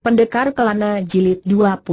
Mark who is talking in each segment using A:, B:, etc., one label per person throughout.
A: Pendekar Kelana Jilid 21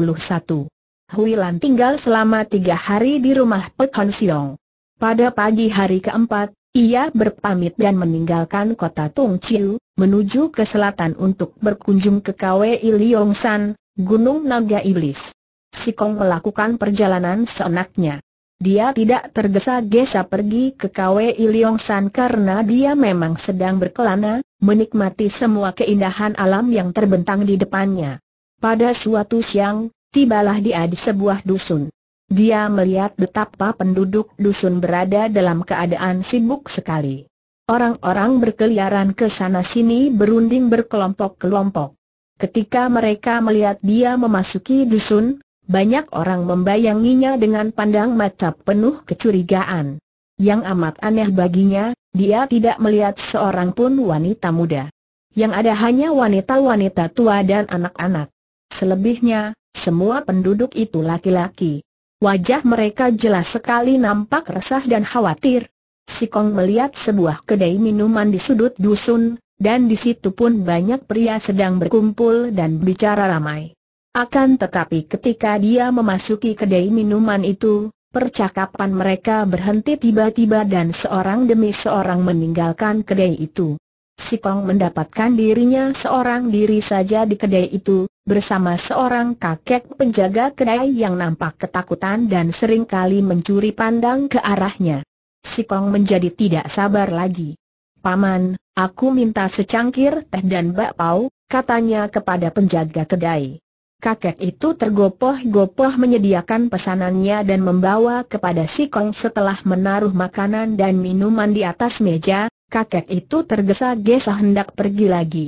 A: Huilan tinggal selama tiga hari di rumah Pek Hon Siong. Pada pagi hari keempat, ia berpamit dan meninggalkan kota Tung Chiu, menuju ke selatan untuk berkunjung ke KWI Leong San, Gunung Naga Iblis. Sikong melakukan perjalanan seenaknya. Dia tidak tergesa-gesa pergi ke Iliong San karena dia memang sedang berkelana, menikmati semua keindahan alam yang terbentang di depannya. Pada suatu siang, tibalah dia di sebuah dusun. Dia melihat betapa penduduk dusun berada dalam keadaan sibuk sekali. Orang-orang berkeliaran ke sana-sini berunding berkelompok-kelompok. Ketika mereka melihat dia memasuki dusun, banyak orang membayanginya dengan pandang mata penuh kecurigaan. Yang amat aneh baginya, dia tidak melihat seorang pun wanita muda. Yang ada hanya wanita-wanita tua dan anak-anak. Selebihnya, semua penduduk itu laki-laki. Wajah mereka jelas sekali nampak resah dan khawatir. Sikong melihat sebuah kedai minuman di sudut dusun, dan di situ pun banyak pria sedang berkumpul dan bicara ramai. Akan tetapi ketika dia memasuki kedai minuman itu, percakapan mereka berhenti tiba-tiba dan seorang demi seorang meninggalkan kedai itu. Sipong mendapatkan dirinya seorang diri saja di kedai itu, bersama seorang kakek penjaga kedai yang nampak ketakutan dan seringkali mencuri pandang ke arahnya. Sipong menjadi tidak sabar lagi. Paman, aku minta secangkir teh dan bakpao, katanya kepada penjaga kedai kakek itu tergopoh-gopoh menyediakan pesanannya dan membawa kepada si Kong setelah menaruh makanan dan minuman di atas meja, kakek itu tergesa-gesa hendak pergi lagi.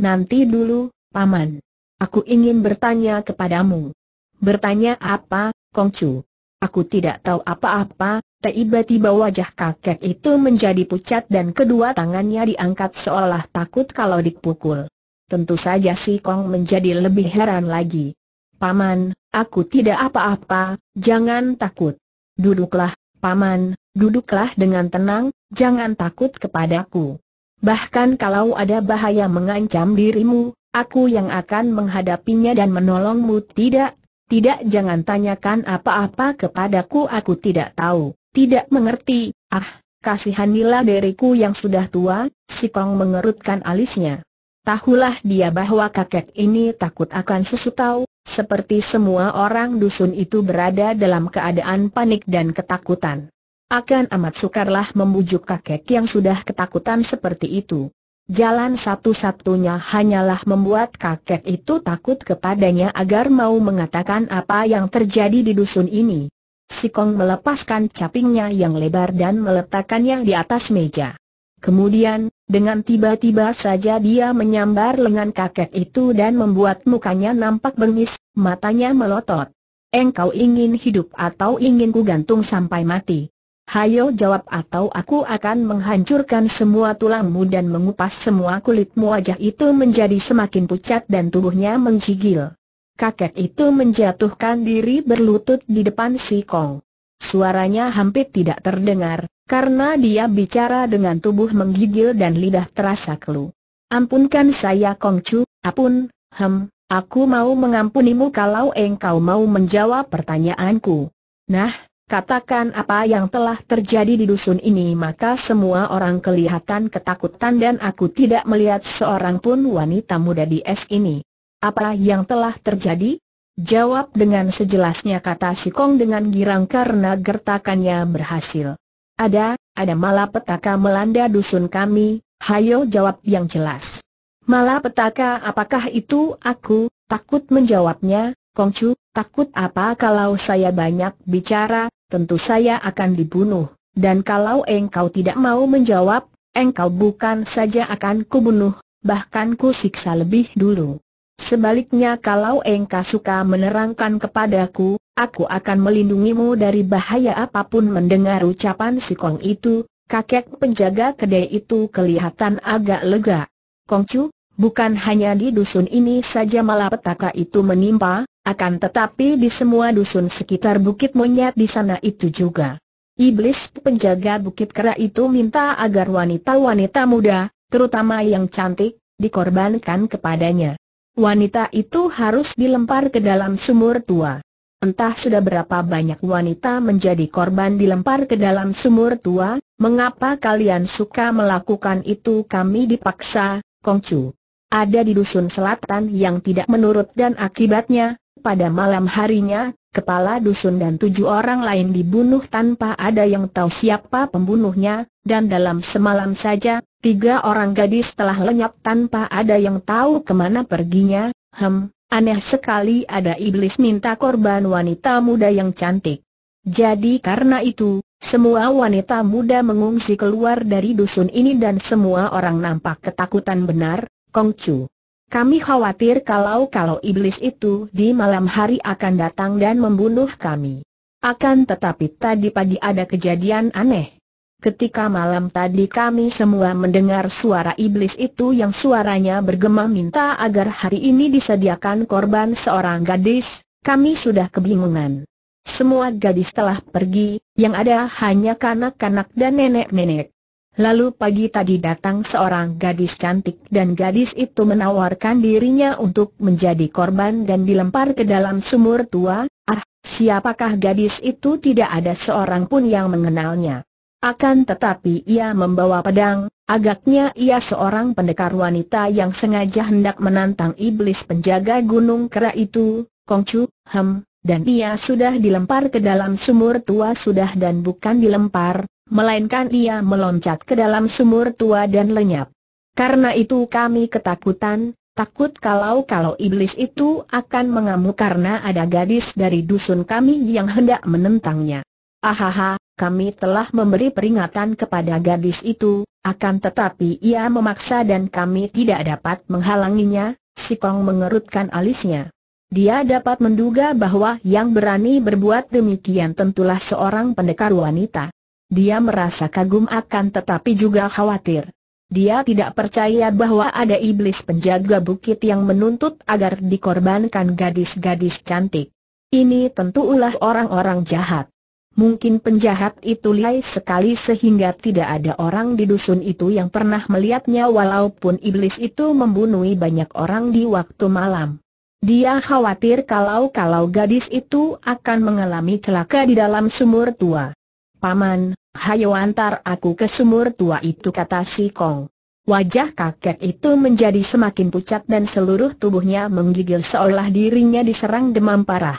A: Nanti dulu, Paman. Aku ingin bertanya kepadamu. Bertanya apa, Kongcu? Aku tidak tahu apa-apa, tiba-tiba wajah kakek itu menjadi pucat dan kedua tangannya diangkat seolah takut kalau dipukul. Tentu saja si Kong menjadi lebih heran lagi. Paman, aku tidak apa-apa, jangan takut. Duduklah, Paman, duduklah dengan tenang, jangan takut kepadaku. Bahkan kalau ada bahaya mengancam dirimu, aku yang akan menghadapinya dan menolongmu tidak, tidak jangan tanyakan apa-apa kepadaku aku tidak tahu, tidak mengerti, ah, kasihanilah diriku yang sudah tua, si Kong mengerutkan alisnya. Tahulah dia bahwa kakek ini takut akan susu tahu, seperti semua orang dusun itu berada dalam keadaan panik dan ketakutan. Akan amat sukarlah membujuk kakek yang sudah ketakutan seperti itu. Jalan satu-satunya hanyalah membuat kakek itu takut kepadanya agar mau mengatakan apa yang terjadi di dusun ini. Sikong melepaskan capingnya yang lebar dan meletakkannya di atas meja. Kemudian, dengan tiba-tiba saja dia menyambar lengan kakek itu dan membuat mukanya nampak bengis, matanya melotot. Engkau ingin hidup atau ingin ku gantung sampai mati? Hayo jawab atau aku akan menghancurkan semua tulangmu dan mengupas semua kulitmu wajah itu menjadi semakin pucat dan tubuhnya menggigil. Kakek itu menjatuhkan diri berlutut di depan si Kong. Suaranya hampir tidak terdengar, karena dia bicara dengan tubuh menggigil dan lidah terasa kelu. Ampunkan saya Kongcu, apun, hem, aku mau mengampunimu kalau engkau mau menjawab pertanyaanku. Nah, katakan apa yang telah terjadi di dusun ini maka semua orang kelihatan ketakutan dan aku tidak melihat seorang pun wanita muda di es ini. Apa yang telah terjadi? Jawab dengan sejelasnya kata si Kong dengan girang karena gertakannya berhasil. Ada, ada malapetaka melanda dusun kami, hayo jawab yang jelas. Malapetaka apakah itu aku, takut menjawabnya, Kongcu, takut apa kalau saya banyak bicara, tentu saya akan dibunuh, dan kalau engkau tidak mau menjawab, engkau bukan saja akan kubunuh, bahkan kusiksa lebih dulu. Sebaliknya kalau engkau suka menerangkan kepadaku, aku akan melindungimu dari bahaya apapun mendengar ucapan si Kong itu, kakek penjaga kedai itu kelihatan agak lega. Kongcu, bukan hanya di dusun ini saja malapetaka itu menimpa, akan tetapi di semua dusun sekitar Bukit Monyet di sana itu juga. Iblis penjaga Bukit Kera itu minta agar wanita-wanita muda, terutama yang cantik, dikorbankan kepadanya. Wanita itu harus dilempar ke dalam sumur tua. Entah sudah berapa banyak wanita menjadi korban dilempar ke dalam sumur tua, mengapa kalian suka melakukan itu kami dipaksa, Kongcu. Ada di dusun selatan yang tidak menurut dan akibatnya, pada malam harinya, kepala dusun dan tujuh orang lain dibunuh tanpa ada yang tahu siapa pembunuhnya, dan dalam semalam saja, tiga orang gadis telah lenyap tanpa ada yang tahu kemana perginya, hem, Aneh sekali ada iblis minta korban wanita muda yang cantik. Jadi karena itu, semua wanita muda mengungsi keluar dari dusun ini dan semua orang nampak ketakutan benar, Kongcu. Kami khawatir kalau-kalau iblis itu di malam hari akan datang dan membunuh kami. Akan tetapi tadi pagi ada kejadian aneh. Ketika malam tadi kami semua mendengar suara iblis itu yang suaranya bergema minta agar hari ini disediakan korban seorang gadis, kami sudah kebingungan. Semua gadis telah pergi, yang ada hanya kanak-kanak dan nenek-nenek. Lalu pagi tadi datang seorang gadis cantik dan gadis itu menawarkan dirinya untuk menjadi korban dan dilempar ke dalam sumur tua, ah, siapakah gadis itu tidak ada seorang pun yang mengenalnya. Akan tetapi ia membawa pedang, agaknya ia seorang pendekar wanita yang sengaja hendak menantang iblis penjaga gunung kera itu, Kongcu, Hem, dan ia sudah dilempar ke dalam sumur tua sudah dan bukan dilempar, melainkan ia meloncat ke dalam sumur tua dan lenyap. Karena itu kami ketakutan, takut kalau-kalau iblis itu akan mengamuk karena ada gadis dari dusun kami yang hendak menentangnya. Ahaha, kami telah memberi peringatan kepada gadis itu, akan tetapi ia memaksa dan kami tidak dapat menghalanginya, si Kong mengerutkan alisnya. Dia dapat menduga bahwa yang berani berbuat demikian tentulah seorang pendekar wanita. Dia merasa kagum akan tetapi juga khawatir. Dia tidak percaya bahwa ada iblis penjaga bukit yang menuntut agar dikorbankan gadis-gadis cantik. Ini tentu ulah orang-orang jahat. Mungkin penjahat itu lihai sekali sehingga tidak ada orang di dusun itu yang pernah melihatnya walaupun iblis itu membunuh banyak orang di waktu malam. Dia khawatir kalau-kalau gadis itu akan mengalami celaka di dalam sumur tua. Paman, hayo antar aku ke sumur tua itu kata si Kong. Wajah kakek itu menjadi semakin pucat dan seluruh tubuhnya menggigil seolah dirinya diserang demam parah.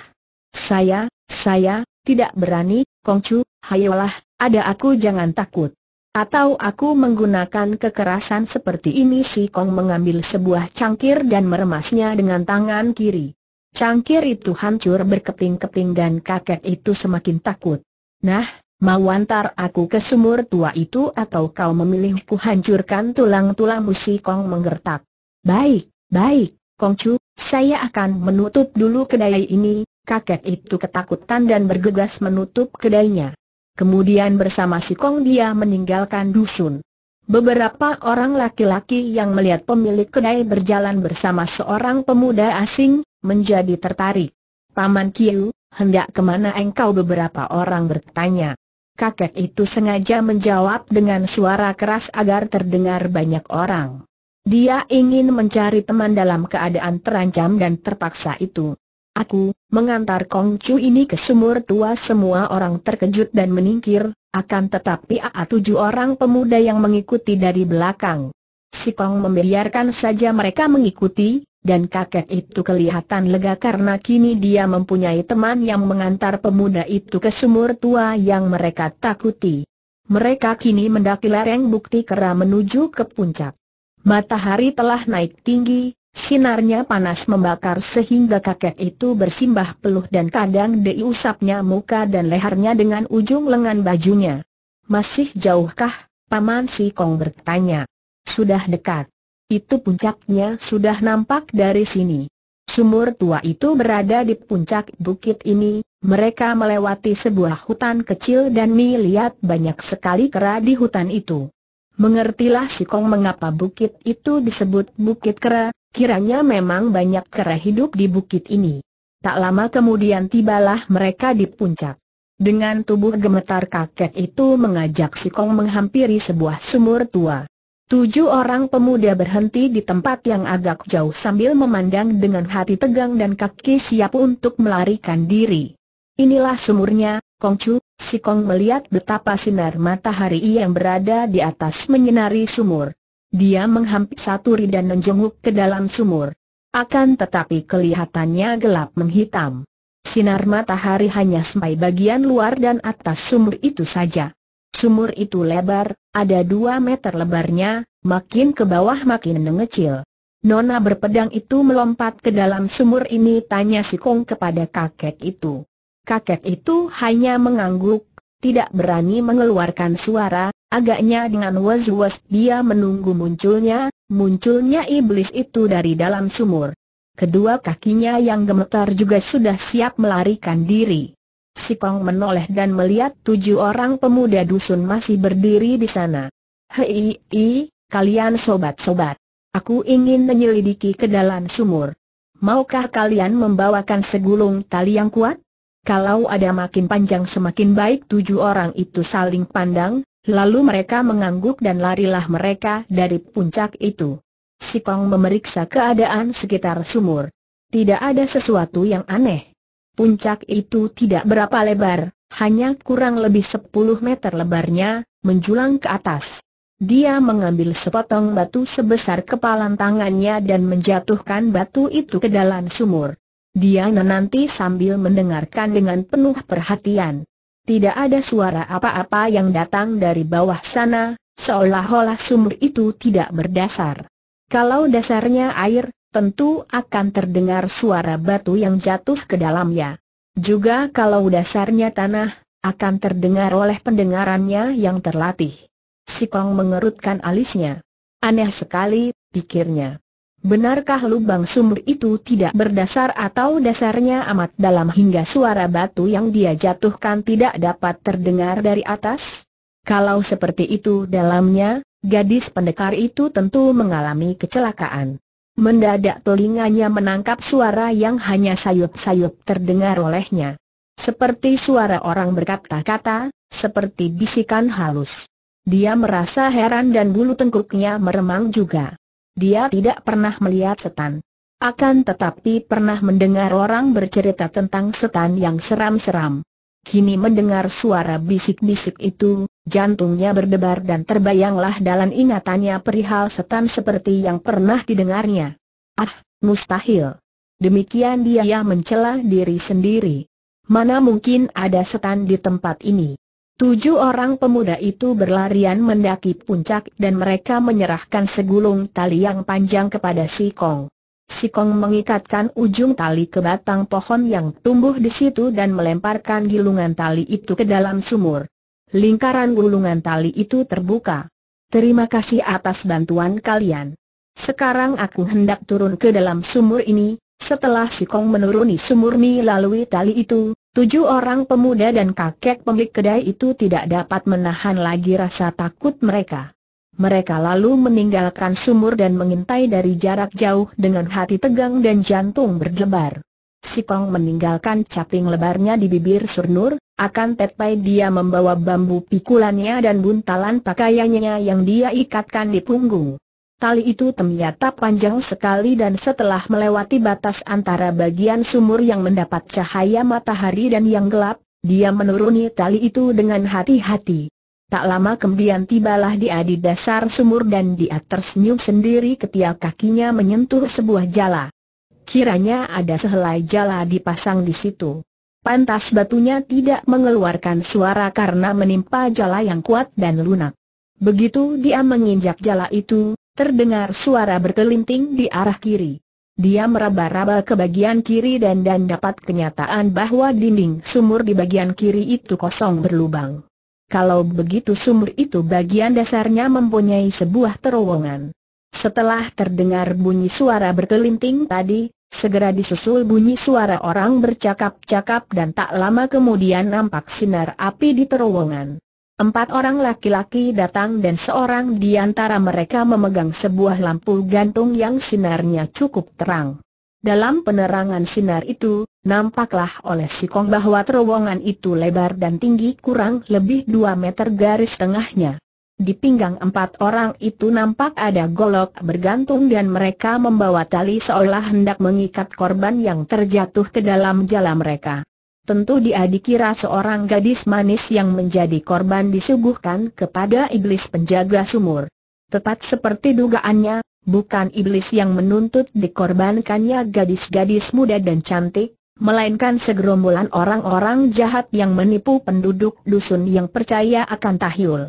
A: Saya, saya, tidak berani, Kongcu, hayolah, ada aku jangan takut. Atau aku menggunakan kekerasan seperti ini si Kong mengambil sebuah cangkir dan meremasnya dengan tangan kiri. Cangkir itu hancur berkeping-keping dan kakek itu semakin takut. Nah, mau antar aku ke sumur tua itu atau kau memilihku hancurkan tulang-tulangmu si Kong menggertak. Baik, baik, Kongcu, saya akan menutup dulu kedai ini, kakek itu ketakutan dan bergegas menutup kedainya. Kemudian bersama si Kong dia meninggalkan dusun. Beberapa orang laki-laki yang melihat pemilik kedai berjalan bersama seorang pemuda asing, menjadi tertarik. Paman Kiu, hendak kemana engkau beberapa orang bertanya. Kakek itu sengaja menjawab dengan suara keras agar terdengar banyak orang. Dia ingin mencari teman dalam keadaan terancam dan terpaksa itu. Aku, mengantar Kong Chu ini ke sumur tua semua orang terkejut dan meningkir, akan tetapi ada tujuh orang pemuda yang mengikuti dari belakang. Si Kong membiarkan saja mereka mengikuti, dan kakek itu kelihatan lega karena kini dia mempunyai teman yang mengantar pemuda itu ke sumur tua yang mereka takuti. Mereka kini mendaki lereng bukti kera menuju ke puncak. Matahari telah naik tinggi, Sinarnya panas membakar sehingga kakek itu bersimbah peluh dan kadang diusapnya muka dan lehernya dengan ujung lengan bajunya. Masih jauhkah? Paman Si Kong bertanya. Sudah dekat. Itu puncaknya sudah nampak dari sini. Sumur tua itu berada di puncak bukit ini, mereka melewati sebuah hutan kecil dan melihat banyak sekali kera di hutan itu. Mengertilah si Kong mengapa bukit itu disebut Bukit Kera, Kiranya memang banyak kera hidup di bukit ini. Tak lama kemudian tibalah mereka di puncak. Dengan tubuh gemetar kakek itu mengajak si Kong menghampiri sebuah sumur tua. Tujuh orang pemuda berhenti di tempat yang agak jauh sambil memandang dengan hati tegang dan kaki siap untuk melarikan diri. Inilah sumurnya, Kongcu, si Kong melihat betapa sinar matahari yang berada di atas menyinari sumur. Dia menghampiri Saturi dan menjenguk ke dalam sumur. Akan tetapi kelihatannya gelap menghitam. Sinar matahari hanya sampai bagian luar dan atas sumur itu saja. Sumur itu lebar, ada dua meter lebarnya, makin ke bawah makin mengecil. Nona berpedang itu melompat ke dalam sumur ini tanya si Kong kepada kakek itu. Kakek itu hanya mengangguk, tidak berani mengeluarkan suara, Agaknya dengan was-was dia menunggu munculnya, munculnya iblis itu dari dalam sumur. Kedua kakinya yang gemetar juga sudah siap melarikan diri. Si Kong menoleh dan melihat tujuh orang pemuda dusun masih berdiri di sana. Hei, i, kalian sobat-sobat. Aku ingin menyelidiki ke dalam sumur. Maukah kalian membawakan segulung tali yang kuat? Kalau ada makin panjang semakin baik tujuh orang itu saling pandang, Lalu mereka mengangguk dan larilah mereka dari puncak itu. Sikong memeriksa keadaan sekitar sumur. Tidak ada sesuatu yang aneh. Puncak itu tidak berapa lebar, hanya kurang lebih 10 meter lebarnya, menjulang ke atas. Dia mengambil sepotong batu sebesar kepalan tangannya dan menjatuhkan batu itu ke dalam sumur. Dia menanti sambil mendengarkan dengan penuh perhatian. Tidak ada suara apa-apa yang datang dari bawah sana, seolah-olah sumur itu tidak berdasar. Kalau dasarnya air, tentu akan terdengar suara batu yang jatuh ke dalamnya. Juga kalau dasarnya tanah, akan terdengar oleh pendengarannya yang terlatih. Si Kong mengerutkan alisnya. Aneh sekali, pikirnya. Benarkah lubang sumur itu tidak berdasar atau dasarnya amat dalam hingga suara batu yang dia jatuhkan tidak dapat terdengar dari atas? Kalau seperti itu dalamnya, gadis pendekar itu tentu mengalami kecelakaan. Mendadak telinganya menangkap suara yang hanya sayup-sayup terdengar olehnya. Seperti suara orang berkata-kata, seperti bisikan halus. Dia merasa heran dan bulu tengkuknya meremang juga. Dia tidak pernah melihat setan. Akan tetapi pernah mendengar orang bercerita tentang setan yang seram-seram. Kini mendengar suara bisik-bisik itu, jantungnya berdebar dan terbayanglah dalam ingatannya perihal setan seperti yang pernah didengarnya. Ah, mustahil. Demikian dia mencela diri sendiri. Mana mungkin ada setan di tempat ini? Tujuh orang pemuda itu berlarian mendaki puncak dan mereka menyerahkan segulung tali yang panjang kepada si Kong. Si Kong mengikatkan ujung tali ke batang pohon yang tumbuh di situ dan melemparkan gulungan tali itu ke dalam sumur. Lingkaran gulungan tali itu terbuka. Terima kasih atas bantuan kalian. Sekarang aku hendak turun ke dalam sumur ini, setelah si Kong menuruni sumur melalui tali itu, Tujuh orang pemuda dan kakek pemilik kedai itu tidak dapat menahan lagi rasa takut mereka. Mereka lalu meninggalkan sumur dan mengintai dari jarak jauh dengan hati tegang dan jantung berdebar. Si Sipong meninggalkan caping lebarnya di bibir Surnur, akan tetapi dia membawa bambu pikulannya dan buntalan pakaiannya yang dia ikatkan di punggung. Tali itu ternyata panjang sekali dan setelah melewati batas antara bagian sumur yang mendapat cahaya matahari dan yang gelap, dia menuruni tali itu dengan hati-hati. Tak lama kemudian tibalah dia di dasar sumur dan dia tersenyum sendiri ketika kakinya menyentuh sebuah jala. Kiranya ada sehelai jala dipasang di situ. Pantas batunya tidak mengeluarkan suara karena menimpa jala yang kuat dan lunak. Begitu dia menginjak jala itu, Terdengar suara berkelinting di arah kiri. Dia meraba-raba ke bagian kiri dan dan dapat kenyataan bahwa dinding sumur di bagian kiri itu kosong berlubang. Kalau begitu sumur itu bagian dasarnya mempunyai sebuah terowongan. Setelah terdengar bunyi suara berkelinting tadi, segera disusul bunyi suara orang bercakap-cakap dan tak lama kemudian nampak sinar api di terowongan. Empat orang laki-laki datang dan seorang di antara mereka memegang sebuah lampu gantung yang sinarnya cukup terang. Dalam penerangan sinar itu, nampaklah oleh Sikong bahwa terowongan itu lebar dan tinggi kurang lebih dua meter garis tengahnya. Di pinggang empat orang itu nampak ada golok bergantung dan mereka membawa tali seolah hendak mengikat korban yang terjatuh ke dalam jala mereka. Tentu dia dikira seorang gadis manis yang menjadi korban disuguhkan kepada iblis penjaga sumur. Tepat seperti dugaannya, bukan iblis yang menuntut dikorbankannya gadis-gadis muda dan cantik, melainkan segerombolan orang-orang jahat yang menipu penduduk dusun yang percaya akan tahyul.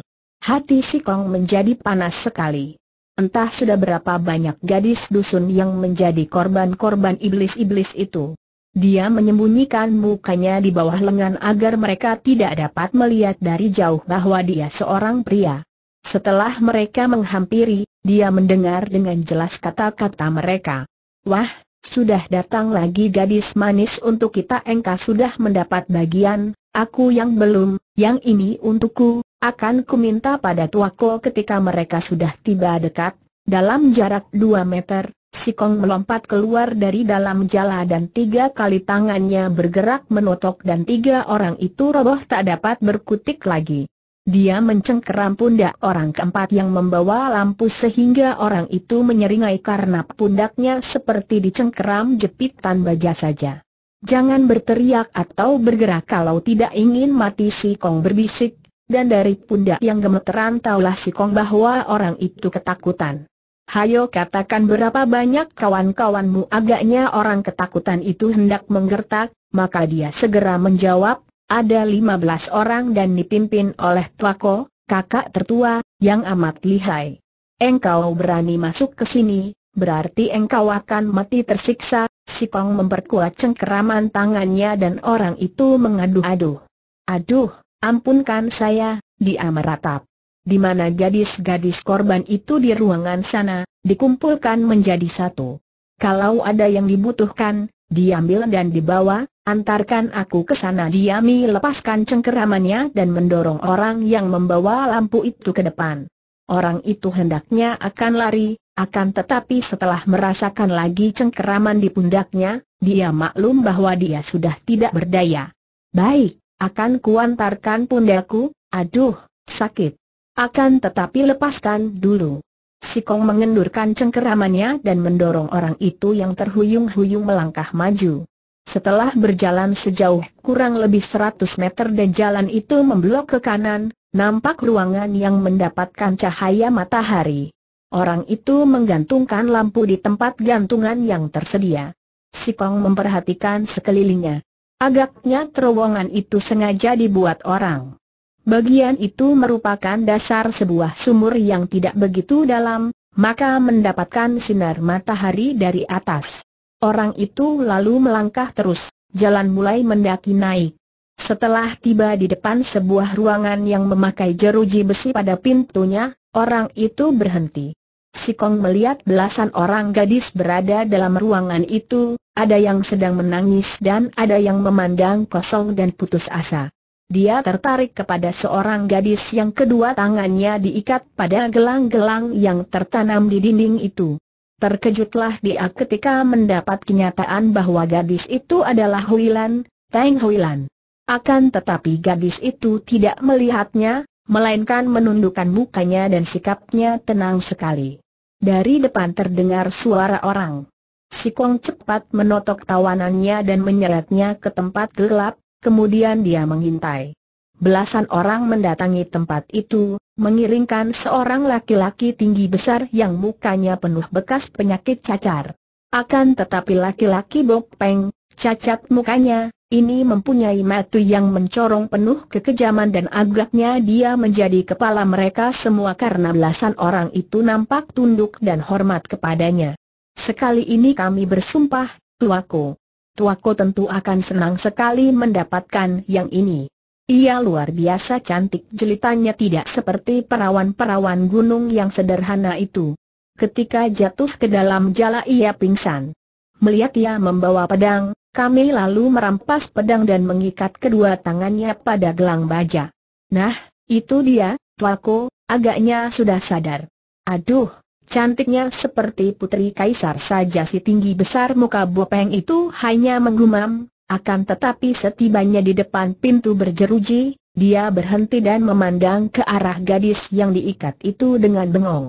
A: Hati si Kong menjadi panas sekali. Entah sudah berapa banyak gadis dusun yang menjadi korban-korban iblis-iblis itu. Dia menyembunyikan mukanya di bawah lengan agar mereka tidak dapat melihat dari jauh bahwa dia seorang pria. Setelah mereka menghampiri, dia mendengar dengan jelas kata-kata mereka. Wah, sudah datang lagi gadis manis untuk kita engkau sudah mendapat bagian, aku yang belum, yang ini untukku, akan kuminta pada tuaku ketika mereka sudah tiba dekat, dalam jarak dua meter, Sikong melompat keluar dari dalam jala dan tiga kali tangannya bergerak menotok dan tiga orang itu roboh tak dapat berkutik lagi. Dia mencengkeram pundak orang keempat yang membawa lampu sehingga orang itu menyeringai karena pundaknya seperti dicengkeram jepitan baja saja. Jangan berteriak atau bergerak kalau tidak ingin mati si Kong berbisik, dan dari pundak yang gemeteran taulah si Kong bahwa orang itu ketakutan hayo katakan berapa banyak kawan-kawanmu agaknya orang ketakutan itu hendak menggertak, maka dia segera menjawab, ada lima belas orang dan dipimpin oleh Tuako, kakak tertua, yang amat lihai. Engkau berani masuk ke sini, berarti engkau akan mati tersiksa, si Kong memperkuat cengkeraman tangannya dan orang itu mengadu-adu. Aduh, ampunkan saya, dia meratap di mana gadis-gadis korban itu di ruangan sana, dikumpulkan menjadi satu. Kalau ada yang dibutuhkan, diambil dan dibawa, antarkan aku ke sana Diami lepaskan cengkeramannya dan mendorong orang yang membawa lampu itu ke depan. Orang itu hendaknya akan lari, akan tetapi setelah merasakan lagi cengkeraman di pundaknya, dia maklum bahwa dia sudah tidak berdaya. Baik, akan kuantarkan pundaku, aduh, sakit. Akan tetapi lepaskan dulu. Sikong mengendurkan cengkeramannya dan mendorong orang itu yang terhuyung-huyung melangkah maju. Setelah berjalan sejauh kurang lebih 100 meter dan jalan itu memblok ke kanan, nampak ruangan yang mendapatkan cahaya matahari. Orang itu menggantungkan lampu di tempat gantungan yang tersedia. Sikong memperhatikan sekelilingnya. Agaknya terowongan itu sengaja dibuat orang. Bagian itu merupakan dasar sebuah sumur yang tidak begitu dalam, maka mendapatkan sinar matahari dari atas. Orang itu lalu melangkah terus, jalan mulai mendaki naik. Setelah tiba di depan sebuah ruangan yang memakai jeruji besi pada pintunya, orang itu berhenti. Si Kong melihat belasan orang gadis berada dalam ruangan itu, ada yang sedang menangis dan ada yang memandang kosong dan putus asa dia tertarik kepada seorang gadis yang kedua tangannya diikat pada gelang-gelang yang tertanam di dinding itu. Terkejutlah dia ketika mendapat kenyataan bahwa gadis itu adalah Huilan, Teng Huilan. Akan tetapi gadis itu tidak melihatnya, melainkan menundukkan mukanya dan sikapnya tenang sekali. Dari depan terdengar suara orang. Si Kong cepat menotok tawanannya dan menyeretnya ke tempat gelap, kemudian dia mengintai. Belasan orang mendatangi tempat itu, mengiringkan seorang laki-laki tinggi besar yang mukanya penuh bekas penyakit cacar. Akan tetapi laki-laki bok peng, cacat mukanya, ini mempunyai mata yang mencorong penuh kekejaman dan agaknya dia menjadi kepala mereka semua karena belasan orang itu nampak tunduk dan hormat kepadanya. Sekali ini kami bersumpah, tuaku tuaku tentu akan senang sekali mendapatkan yang ini. Ia luar biasa cantik jelitannya tidak seperti perawan-perawan gunung yang sederhana itu. Ketika jatuh ke dalam jala ia pingsan. Melihat ia membawa pedang, kami lalu merampas pedang dan mengikat kedua tangannya pada gelang baja. Nah, itu dia, tuaku, agaknya sudah sadar. Aduh, Cantiknya seperti putri kaisar saja si tinggi besar muka Bopeng itu hanya menggumam, akan tetapi setibanya di depan pintu berjeruji, dia berhenti dan memandang ke arah gadis yang diikat itu dengan bengong.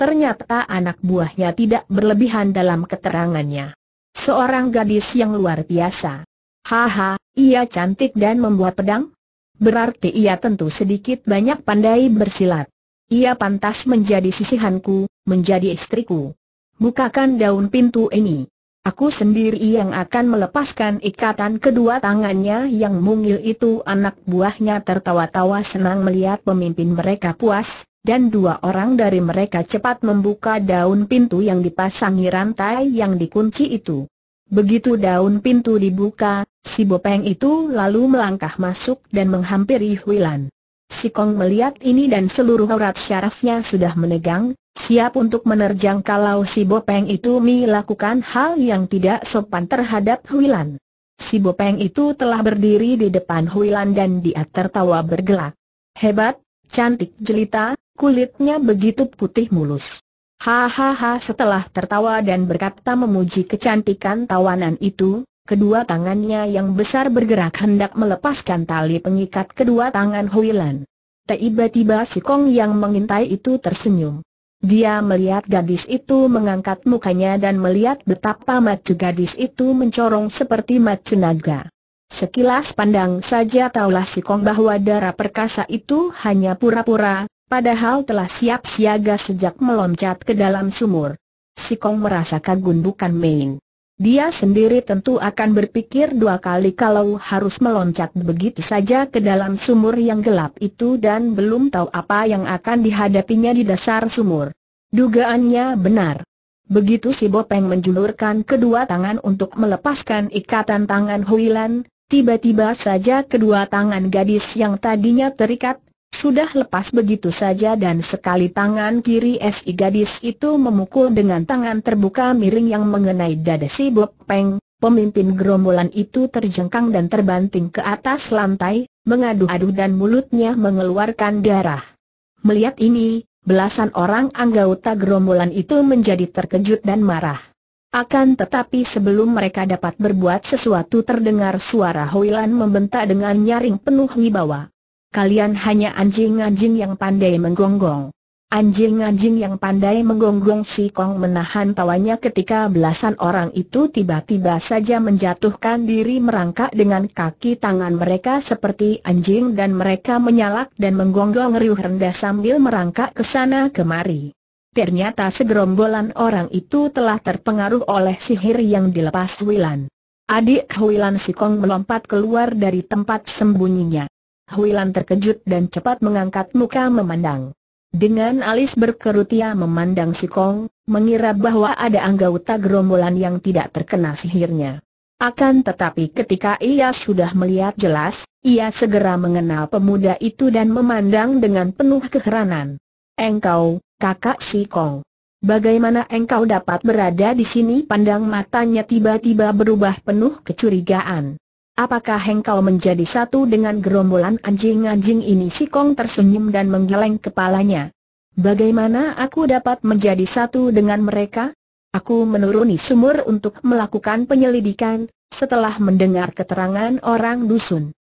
A: Ternyata anak buahnya tidak berlebihan dalam keterangannya. Seorang gadis yang luar biasa. Haha, ia cantik dan membuat pedang? Berarti ia tentu sedikit banyak pandai bersilat. Ia pantas menjadi sisihanku, menjadi istriku. Bukakan daun pintu ini. Aku sendiri yang akan melepaskan ikatan kedua tangannya yang mungil itu anak buahnya tertawa-tawa senang melihat pemimpin mereka puas, dan dua orang dari mereka cepat membuka daun pintu yang dipasangi rantai yang dikunci itu. Begitu daun pintu dibuka, si Bopeng itu lalu melangkah masuk dan menghampiri Huilan. Si Kong melihat ini dan seluruh aurat syarafnya sudah menegang, siap untuk menerjang kalau si Bopeng itu melakukan hal yang tidak sopan terhadap Huilan. Si Bopeng itu telah berdiri di depan Huilan dan dia tertawa bergelak. Hebat, cantik jelita, kulitnya begitu putih mulus. Hahaha setelah tertawa dan berkata memuji kecantikan tawanan itu, Kedua tangannya yang besar bergerak hendak melepaskan tali pengikat kedua tangan Huilan. Tiba-tiba si Kong yang mengintai itu tersenyum. Dia melihat gadis itu mengangkat mukanya dan melihat betapa mata gadis itu mencorong seperti mata naga. Sekilas pandang saja taulah si Kong bahwa darah perkasa itu hanya pura-pura, padahal telah siap siaga sejak meloncat ke dalam sumur. Si Kong merasa kagum bukan main. Dia sendiri tentu akan berpikir dua kali kalau harus meloncat begitu saja ke dalam sumur yang gelap itu dan belum tahu apa yang akan dihadapinya di dasar sumur. Dugaannya benar. Begitu si Bopeng menjulurkan kedua tangan untuk melepaskan ikatan tangan Huilan, tiba-tiba saja kedua tangan gadis yang tadinya terikat, sudah lepas begitu saja dan sekali tangan kiri si gadis itu memukul dengan tangan terbuka miring yang mengenai dada si Bok Peng, pemimpin gerombolan itu terjengkang dan terbanting ke atas lantai, mengadu-adu dan mulutnya mengeluarkan darah. Melihat ini, belasan orang anggota gerombolan itu menjadi terkejut dan marah. Akan tetapi sebelum mereka dapat berbuat sesuatu terdengar suara Hoilan membentak dengan nyaring penuh wibawa kalian hanya anjing-anjing yang pandai menggonggong. Anjing-anjing yang pandai menggonggong si Kong menahan tawanya ketika belasan orang itu tiba-tiba saja menjatuhkan diri merangkak dengan kaki tangan mereka seperti anjing dan mereka menyalak dan menggonggong riuh rendah sambil merangkak ke sana kemari. Ternyata segerombolan orang itu telah terpengaruh oleh sihir yang dilepas Huilan. Adik Huilan si Kong melompat keluar dari tempat sembunyinya. Huilan terkejut dan cepat mengangkat muka memandang. Dengan alis berkerut ia memandang si Kong, mengira bahwa ada anggota gerombolan yang tidak terkena sihirnya. Akan tetapi ketika ia sudah melihat jelas, ia segera mengenal pemuda itu dan memandang dengan penuh keheranan. Engkau, kakak si Kong. Bagaimana engkau dapat berada di sini? Pandang matanya tiba-tiba berubah penuh kecurigaan. Apakah engkau menjadi satu dengan gerombolan anjing-anjing ini? Si Kong tersenyum dan menggeleng kepalanya. Bagaimana aku dapat menjadi satu dengan mereka? Aku menuruni sumur untuk melakukan penyelidikan, setelah mendengar keterangan orang dusun.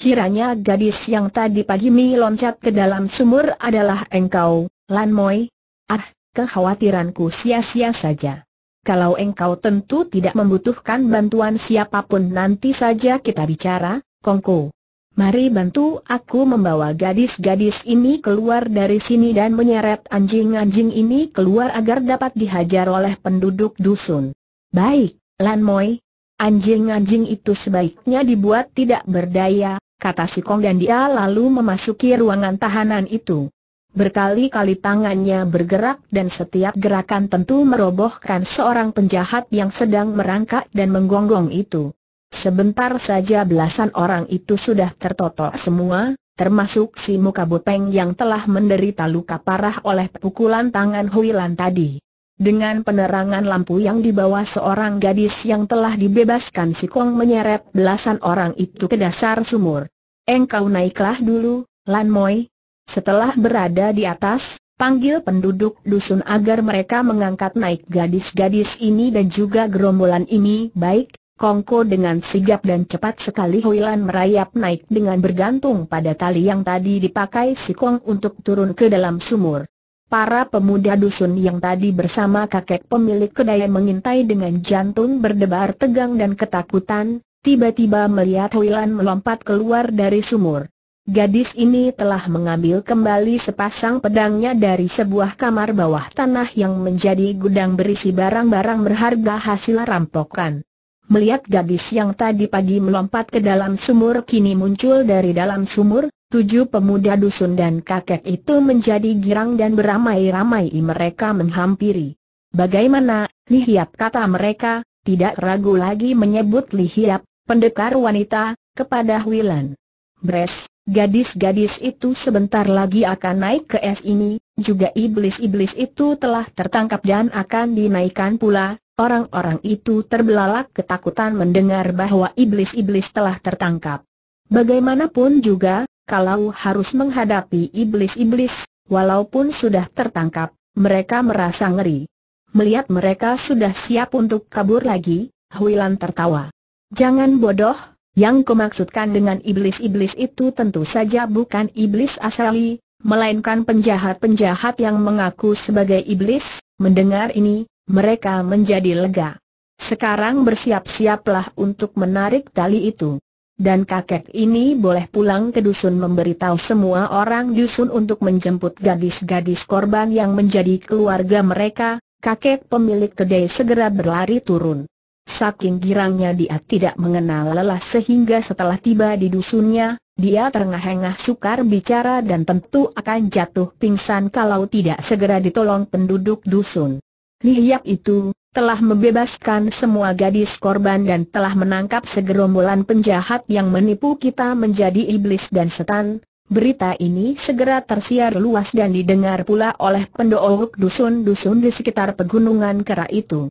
A: Kiranya gadis yang tadi pagi Mi loncat ke dalam sumur adalah engkau, Lan Moi. Ah, kekhawatiranku sia-sia saja kalau engkau tentu tidak membutuhkan bantuan siapapun nanti saja kita bicara, Kongko. Mari bantu aku membawa gadis-gadis ini keluar dari sini dan menyeret anjing-anjing ini keluar agar dapat dihajar oleh penduduk dusun. Baik, Lan Moi. Anjing-anjing itu sebaiknya dibuat tidak berdaya, kata si Kong dan dia lalu memasuki ruangan tahanan itu. Berkali-kali tangannya bergerak dan setiap gerakan tentu merobohkan seorang penjahat yang sedang merangkak dan menggonggong itu. Sebentar saja belasan orang itu sudah tertotok semua, termasuk si muka boteng yang telah menderita luka parah oleh pukulan tangan Huilan tadi. Dengan penerangan lampu yang dibawa seorang gadis yang telah dibebaskan si Kong menyeret belasan orang itu ke dasar sumur. Engkau naiklah dulu, Lan Moi, setelah berada di atas, panggil penduduk dusun agar mereka mengangkat naik gadis-gadis ini dan juga gerombolan ini baik, Kongko dengan sigap dan cepat sekali Huilan merayap naik dengan bergantung pada tali yang tadi dipakai si Kong untuk turun ke dalam sumur. Para pemuda dusun yang tadi bersama kakek pemilik kedai mengintai dengan jantung berdebar tegang dan ketakutan, tiba-tiba melihat Huilan melompat keluar dari sumur. Gadis ini telah mengambil kembali sepasang pedangnya dari sebuah kamar bawah tanah yang menjadi gudang berisi barang-barang berharga hasil rampokan. Melihat gadis yang tadi pagi melompat ke dalam sumur kini muncul dari dalam sumur, tujuh pemuda dusun dan kakek itu menjadi girang dan beramai-ramai mereka menghampiri. Bagaimana, Lihiap kata mereka, tidak ragu lagi menyebut Lihiap, pendekar wanita, kepada Wilan. Bres, Gadis-gadis itu sebentar lagi akan naik ke es ini, juga iblis-iblis itu telah tertangkap dan akan dinaikkan pula. Orang-orang itu terbelalak ketakutan mendengar bahwa iblis-iblis telah tertangkap. Bagaimanapun juga, kalau harus menghadapi iblis-iblis, walaupun sudah tertangkap, mereka merasa ngeri. Melihat mereka sudah siap untuk kabur lagi, Huilan tertawa. Jangan bodoh, yang kumaksudkan dengan iblis-iblis itu tentu saja bukan iblis asali, melainkan penjahat-penjahat yang mengaku sebagai iblis. Mendengar ini, mereka menjadi lega. Sekarang bersiap-siaplah untuk menarik tali itu. Dan kakek ini boleh pulang ke dusun memberitahu semua orang dusun untuk menjemput gadis-gadis korban yang menjadi keluarga mereka, kakek pemilik kedai segera berlari turun. Saking girangnya dia tidak mengenal lelah sehingga setelah tiba di dusunnya, dia terengah-engah sukar bicara dan tentu akan jatuh pingsan kalau tidak segera ditolong penduduk dusun. Lihiap itu, telah membebaskan semua gadis korban dan telah menangkap segerombolan penjahat yang menipu kita menjadi iblis dan setan. Berita ini segera tersiar luas dan didengar pula oleh penduduk dusun-dusun di sekitar pegunungan Kera itu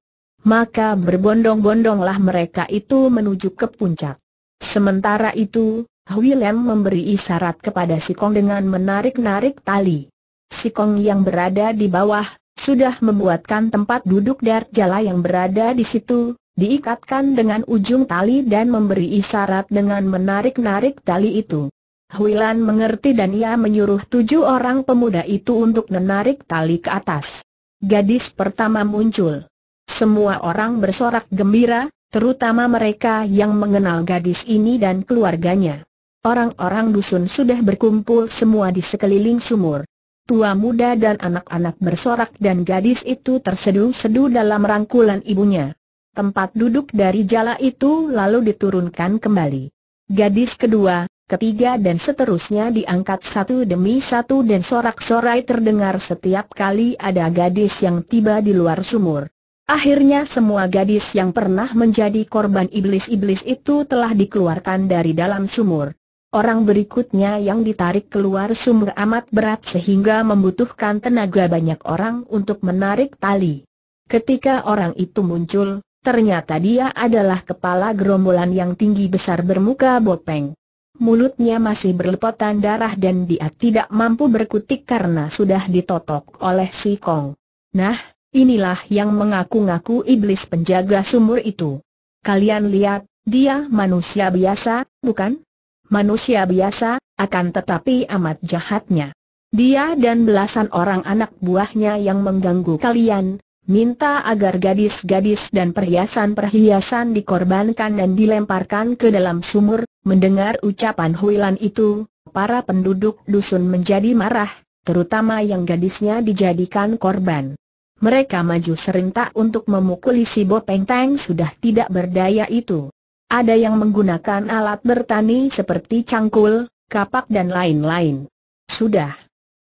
A: maka berbondong-bondonglah mereka itu menuju ke puncak. Sementara itu, Hui memberi isyarat kepada si Kong dengan menarik-narik tali. Si Kong yang berada di bawah, sudah membuatkan tempat duduk Darjala yang berada di situ, diikatkan dengan ujung tali dan memberi isyarat dengan menarik-narik tali itu. Huilan mengerti dan ia menyuruh tujuh orang pemuda itu untuk menarik tali ke atas. Gadis pertama muncul. Semua orang bersorak gembira, terutama mereka yang mengenal gadis ini dan keluarganya. Orang-orang dusun sudah berkumpul semua di sekeliling sumur. Tua muda dan anak-anak bersorak dan gadis itu terseduh-seduh dalam rangkulan ibunya. Tempat duduk dari jala itu lalu diturunkan kembali. Gadis kedua, ketiga dan seterusnya diangkat satu demi satu dan sorak-sorai terdengar setiap kali ada gadis yang tiba di luar sumur. Akhirnya semua gadis yang pernah menjadi korban iblis-iblis itu telah dikeluarkan dari dalam sumur. Orang berikutnya yang ditarik keluar sumur amat berat sehingga membutuhkan tenaga banyak orang untuk menarik tali. Ketika orang itu muncul, ternyata dia adalah kepala gerombolan yang tinggi besar bermuka bopeng. Mulutnya masih berlepotan darah dan dia tidak mampu berkutik karena sudah ditotok oleh si Kong. Nah, Inilah yang mengaku-ngaku iblis penjaga sumur itu. Kalian lihat, dia manusia biasa, bukan? Manusia biasa, akan tetapi amat jahatnya. Dia dan belasan orang anak buahnya yang mengganggu kalian, minta agar gadis-gadis dan perhiasan-perhiasan dikorbankan dan dilemparkan ke dalam sumur. Mendengar ucapan Huilan itu, para penduduk dusun menjadi marah, terutama yang gadisnya dijadikan korban. Mereka maju serentak untuk memukuli si Bopeng Tang sudah tidak berdaya itu. Ada yang menggunakan alat bertani seperti cangkul, kapak dan lain-lain. Sudah.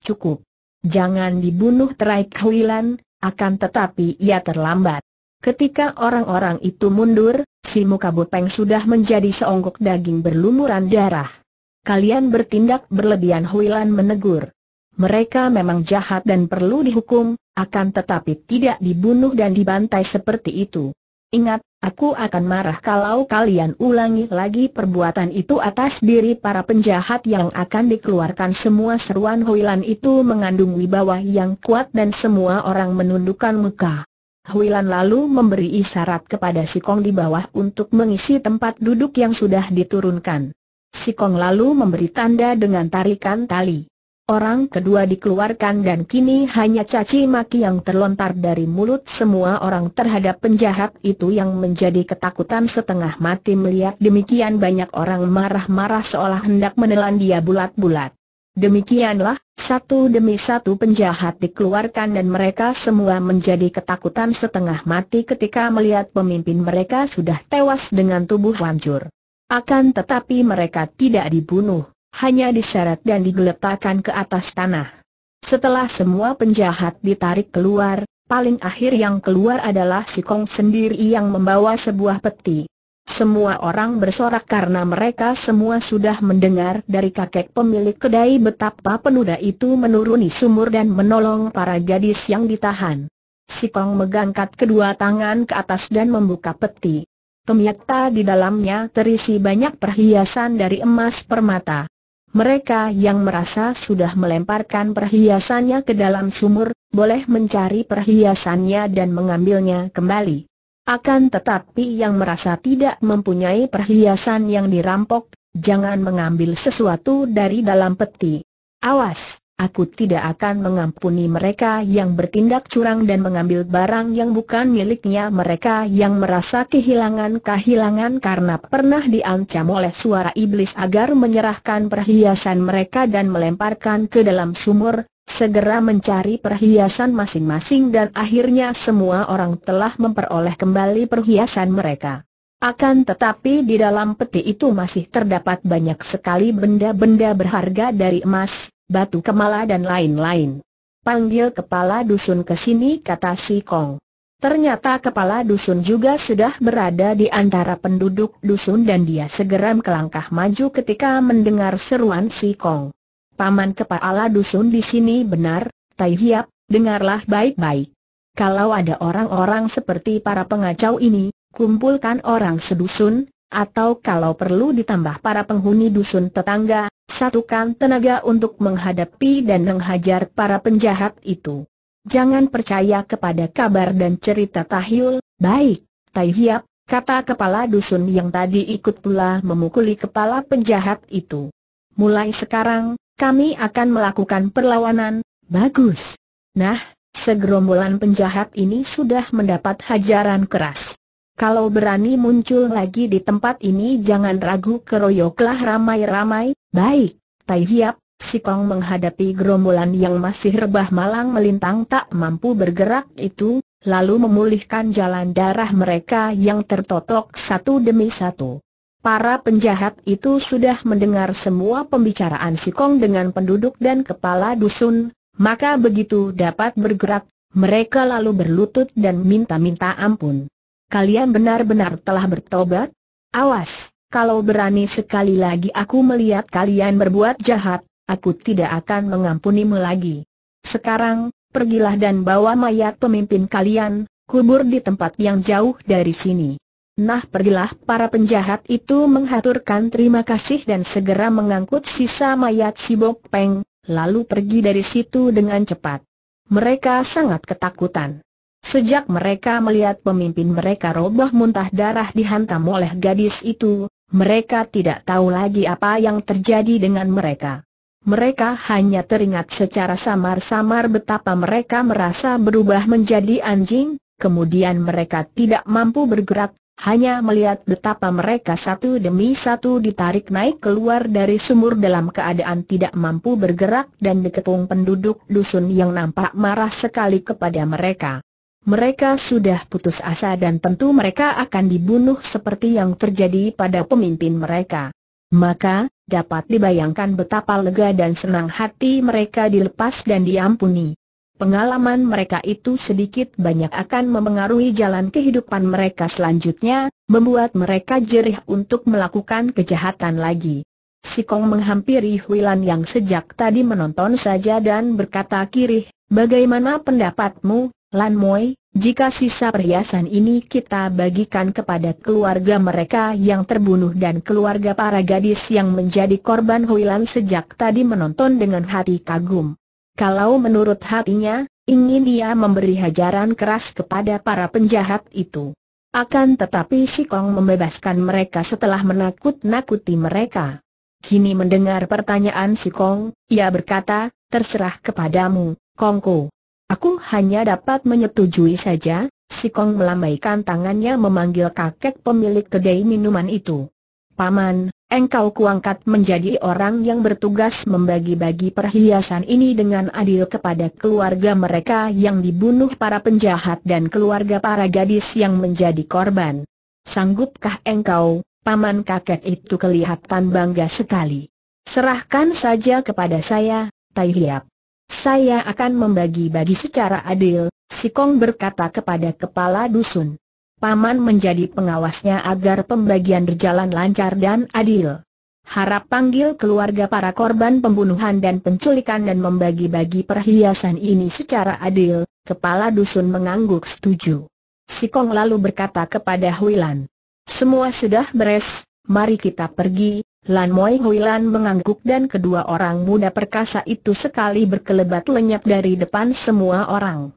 A: Cukup. Jangan dibunuh terai Huilan, akan tetapi ia terlambat. Ketika orang-orang itu mundur, si muka Bopeng sudah menjadi seonggok daging berlumuran darah. Kalian bertindak berlebihan Huilan menegur mereka memang jahat dan perlu dihukum, akan tetapi tidak dibunuh dan dibantai seperti itu. Ingat, aku akan marah kalau kalian ulangi lagi perbuatan itu atas diri para penjahat yang akan dikeluarkan semua seruan Huilan itu mengandung wibawa yang kuat dan semua orang menundukkan muka. Huilan lalu memberi isyarat kepada Sikong di bawah untuk mengisi tempat duduk yang sudah diturunkan. Sikong lalu memberi tanda dengan tarikan tali. Orang kedua dikeluarkan dan kini hanya caci maki yang terlontar dari mulut semua orang terhadap penjahat itu yang menjadi ketakutan setengah mati melihat demikian banyak orang marah-marah seolah hendak menelan dia bulat-bulat. Demikianlah, satu demi satu penjahat dikeluarkan dan mereka semua menjadi ketakutan setengah mati ketika melihat pemimpin mereka sudah tewas dengan tubuh hancur. Akan tetapi mereka tidak dibunuh hanya diseret dan digeletakkan ke atas tanah. Setelah semua penjahat ditarik keluar, paling akhir yang keluar adalah si Kong sendiri yang membawa sebuah peti. Semua orang bersorak karena mereka semua sudah mendengar dari kakek pemilik kedai betapa penuda itu menuruni sumur dan menolong para gadis yang ditahan. Si Kong mengangkat kedua tangan ke atas dan membuka peti. Ternyata di dalamnya terisi banyak perhiasan dari emas permata. Mereka yang merasa sudah melemparkan perhiasannya ke dalam sumur, boleh mencari perhiasannya dan mengambilnya kembali. Akan tetapi yang merasa tidak mempunyai perhiasan yang dirampok, jangan mengambil sesuatu dari dalam peti. Awas! aku tidak akan mengampuni mereka yang bertindak curang dan mengambil barang yang bukan miliknya mereka yang merasa kehilangan-kehilangan karena pernah diancam oleh suara iblis agar menyerahkan perhiasan mereka dan melemparkan ke dalam sumur, segera mencari perhiasan masing-masing dan akhirnya semua orang telah memperoleh kembali perhiasan mereka. Akan tetapi di dalam peti itu masih terdapat banyak sekali benda-benda berharga dari emas, batu kemala dan lain-lain. Panggil kepala dusun ke sini kata si Kong. Ternyata kepala dusun juga sudah berada di antara penduduk dusun dan dia segera melangkah maju ketika mendengar seruan si Kong. Paman kepala dusun di sini benar, Tai Hiap, dengarlah baik-baik. Kalau ada orang-orang seperti para pengacau ini, kumpulkan orang sedusun, atau kalau perlu ditambah para penghuni dusun tetangga, satukan tenaga untuk menghadapi dan menghajar para penjahat itu. Jangan percaya kepada kabar dan cerita Tahil, baik, Tai kata kepala dusun yang tadi ikut pula memukuli kepala penjahat itu. Mulai sekarang, kami akan melakukan perlawanan, bagus. Nah, segerombolan penjahat ini sudah mendapat hajaran keras. Kalau berani muncul lagi di tempat ini jangan ragu keroyoklah ramai-ramai, Baik, Tai Hiap, Sikong menghadapi gerombolan yang masih rebah malang melintang tak mampu bergerak itu, lalu memulihkan jalan darah mereka yang tertotok satu demi satu. Para penjahat itu sudah mendengar semua pembicaraan Sikong dengan penduduk dan kepala dusun, maka begitu dapat bergerak, mereka lalu berlutut dan minta-minta ampun. Kalian benar-benar telah bertobat? Awas! kalau berani sekali lagi aku melihat kalian berbuat jahat, aku tidak akan mengampunimu lagi. Sekarang, pergilah dan bawa mayat pemimpin kalian, kubur di tempat yang jauh dari sini. Nah pergilah para penjahat itu menghaturkan terima kasih dan segera mengangkut sisa mayat si Bok Peng, lalu pergi dari situ dengan cepat. Mereka sangat ketakutan. Sejak mereka melihat pemimpin mereka roboh muntah darah dihantam oleh gadis itu, mereka tidak tahu lagi apa yang terjadi dengan mereka. Mereka hanya teringat secara samar-samar betapa mereka merasa berubah menjadi anjing, kemudian mereka tidak mampu bergerak, hanya melihat betapa mereka satu demi satu ditarik naik keluar dari sumur dalam keadaan tidak mampu bergerak dan dikepung penduduk dusun yang nampak marah sekali kepada mereka mereka sudah putus asa dan tentu mereka akan dibunuh seperti yang terjadi pada pemimpin mereka. Maka, dapat dibayangkan betapa lega dan senang hati mereka dilepas dan diampuni. Pengalaman mereka itu sedikit banyak akan memengaruhi jalan kehidupan mereka selanjutnya, membuat mereka jerih untuk melakukan kejahatan lagi. Si Kong menghampiri Huilan yang sejak tadi menonton saja dan berkata kirih, bagaimana pendapatmu, Lan Moy, jika sisa perhiasan ini kita bagikan kepada keluarga mereka yang terbunuh dan keluarga para gadis yang menjadi korban Huilan sejak tadi menonton dengan hati kagum. Kalau menurut hatinya, ingin dia memberi hajaran keras kepada para penjahat itu. Akan tetapi si Kong membebaskan mereka setelah menakut-nakuti mereka. Kini mendengar pertanyaan si Kong, ia berkata, terserah kepadamu, Kongku. Aku hanya dapat menyetujui saja, si Kong melambaikan tangannya memanggil kakek pemilik kedai minuman itu. Paman, engkau kuangkat menjadi orang yang bertugas membagi-bagi perhiasan ini dengan adil kepada keluarga mereka yang dibunuh para penjahat dan keluarga para gadis yang menjadi korban. Sanggupkah engkau, paman kakek itu kelihatan bangga sekali. Serahkan saja kepada saya, Tai Hiap saya akan membagi-bagi secara adil, Sikong berkata kepada kepala dusun. Paman menjadi pengawasnya agar pembagian berjalan lancar dan adil. Harap panggil keluarga para korban pembunuhan dan penculikan dan membagi-bagi perhiasan ini secara adil, kepala dusun mengangguk setuju. Sikong lalu berkata kepada Huilan. Semua sudah beres, mari kita pergi, Lan Moi Hui Lan mengangguk dan kedua orang muda perkasa itu sekali berkelebat lenyap dari depan semua orang.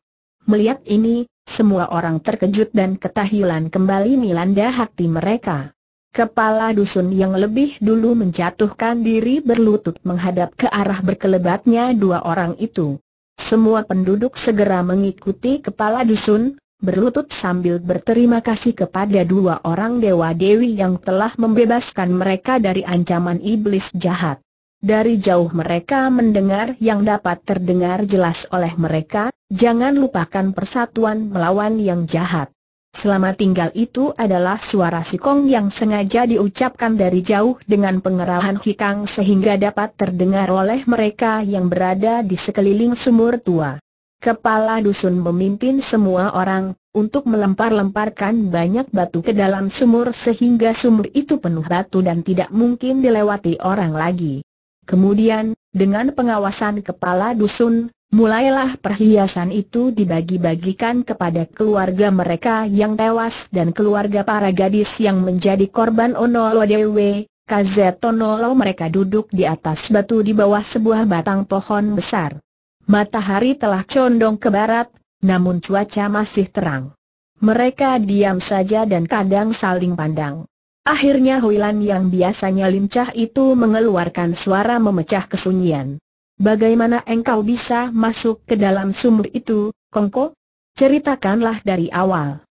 A: Melihat ini, semua orang terkejut dan ketahilan kembali melanda hati mereka. Kepala dusun yang lebih dulu menjatuhkan diri berlutut menghadap ke arah berkelebatnya dua orang itu. Semua penduduk segera mengikuti kepala dusun, berlutut sambil berterima kasih kepada dua orang Dewa Dewi yang telah membebaskan mereka dari ancaman iblis jahat. Dari jauh mereka mendengar yang dapat terdengar jelas oleh mereka, jangan lupakan persatuan melawan yang jahat. Selama tinggal itu adalah suara si Kong yang sengaja diucapkan dari jauh dengan pengerahan hikang sehingga dapat terdengar oleh mereka yang berada di sekeliling sumur tua kepala dusun memimpin semua orang, untuk melempar-lemparkan banyak batu ke dalam sumur sehingga sumur itu penuh batu dan tidak mungkin dilewati orang lagi. Kemudian, dengan pengawasan kepala dusun, mulailah perhiasan itu dibagi-bagikan kepada keluarga mereka yang tewas dan keluarga para gadis yang menjadi korban Onolo Dewe, Kazetonolo mereka duduk di atas batu di bawah sebuah batang pohon besar. Matahari telah condong ke barat, namun cuaca masih terang. Mereka diam saja dan kadang saling pandang. Akhirnya Huilan yang biasanya lincah itu mengeluarkan suara memecah kesunyian. Bagaimana engkau bisa masuk ke dalam sumur itu, Kongko? Ceritakanlah dari awal.